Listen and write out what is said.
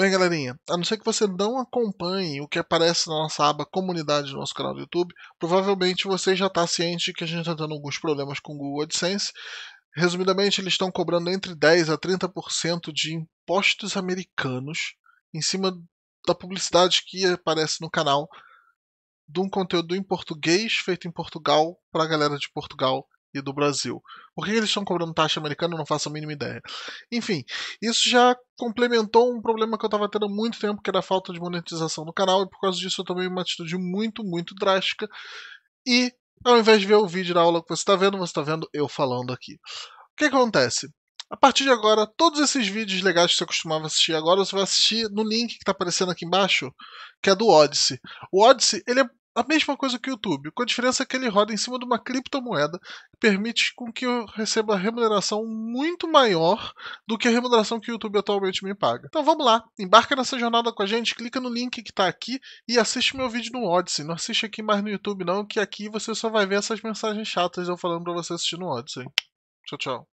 Bem, galerinha, a não ser que você não acompanhe o que aparece na nossa aba comunidade do nosso canal do YouTube, provavelmente você já está ciente de que a gente está tendo alguns problemas com o Google AdSense. Resumidamente, eles estão cobrando entre 10% a 30% de impostos americanos em cima da publicidade que aparece no canal de um conteúdo em português feito em Portugal para a galera de Portugal e do Brasil. Por que eles estão cobrando taxa americana? Eu não faço a mínima ideia. Enfim, isso já complementou um problema que eu estava tendo há muito tempo, que era a falta de monetização do canal, e por causa disso eu tomei uma atitude muito, muito drástica. E ao invés de ver o vídeo da aula que você está vendo, você está vendo eu falando aqui. O que acontece? A partir de agora, todos esses vídeos legais que você costumava assistir agora, você vai assistir no link que está aparecendo aqui embaixo, que é do Odyssey. O Odyssey, ele é a mesma coisa que o YouTube, com a diferença que ele roda em cima de uma criptomoeda que permite com que eu receba remuneração muito maior do que a remuneração que o YouTube atualmente me paga. Então vamos lá, embarca nessa jornada com a gente, clica no link que está aqui e assiste meu vídeo no Odyssey. Não assiste aqui mais no YouTube não, que aqui você só vai ver essas mensagens chatas eu falando para você assistir no Odyssey. Tchau, tchau.